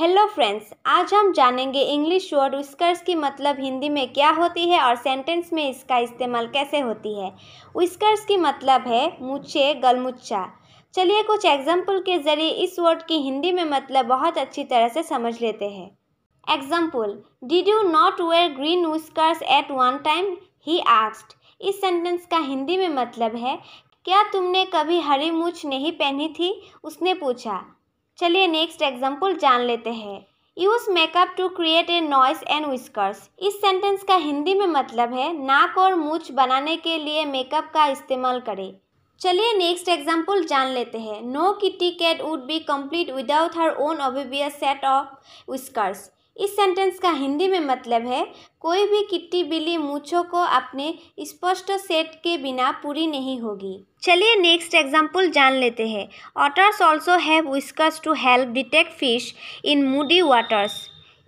hello friends आज हम जानेंगे इंग्लिश वर्ड विस्कर्स की मतलब हिंदी में क्या होती है और सेंटेंस में इसका इस्तेमाल कैसे होती है विस्कर्स की मतलब है मुच्छे गलमुच्छा चलिए कुछ एग्जाम्पल के जरिए इस वर्ड की हिंदी में मतलब बहुत अच्छी तरह से समझ लेते हैं example did you not wear green whiskers at one time he asked इस सेंटेंस का हिंदी में मतलब है क्या तुमने कभी हरी मूछ नहीं पहनी थी उसने पूछा चलिए नेक्स्ट एग्जाम्पल जान लेते हैं use makeup to create a noise and whiskers इस सेंटेंस का हिंदी में मतलब है नाक और मूछ बनाने के लिए मेकअप का इस्तेमाल करें चलिए नेक्स्ट एग्जाम्पल जान लेते हैं no kitty cat would be complete without her own obvious set of whiskers इस सेंटेंस का हिंदी में मतलब है कोई भी किट्टी बिल्ली मूछों को अपने स्पष्ट सेट के बिना पूरी नहीं होगी चलिए नेक्स्ट एग्जाम्पल जान लेते हैं otters also have whiskers to help detect fish in muddy waters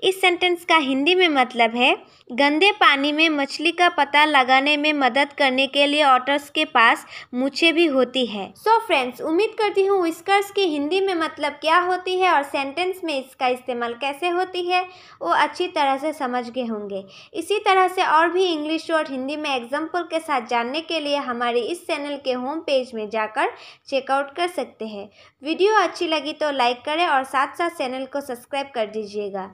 इस सेंटेंस का हिंदी में मतलब है गंदे पानी में मछली का पता लगाने में मदद करने के लिए ऑटर्स के पास मुझे भी होती है सो so फ्रेंड्स उम्मीद करती हूँ विस्कर्स की हिंदी में मतलब क्या होती है और सेंटेंस में इसका इस्तेमाल कैसे होती है वो अच्छी तरह से समझ गए होंगे इसी तरह से और भी इंग्लिश और हिंदी में एग्जाम्पल के साथ जानने के लिए हमारे इस चैनल के होम पेज में जाकर चेकआउट कर सकते हैं वीडियो अच्छी लगी तो लाइक करें और साथ साथ चैनल को सब्सक्राइब कर दीजिएगा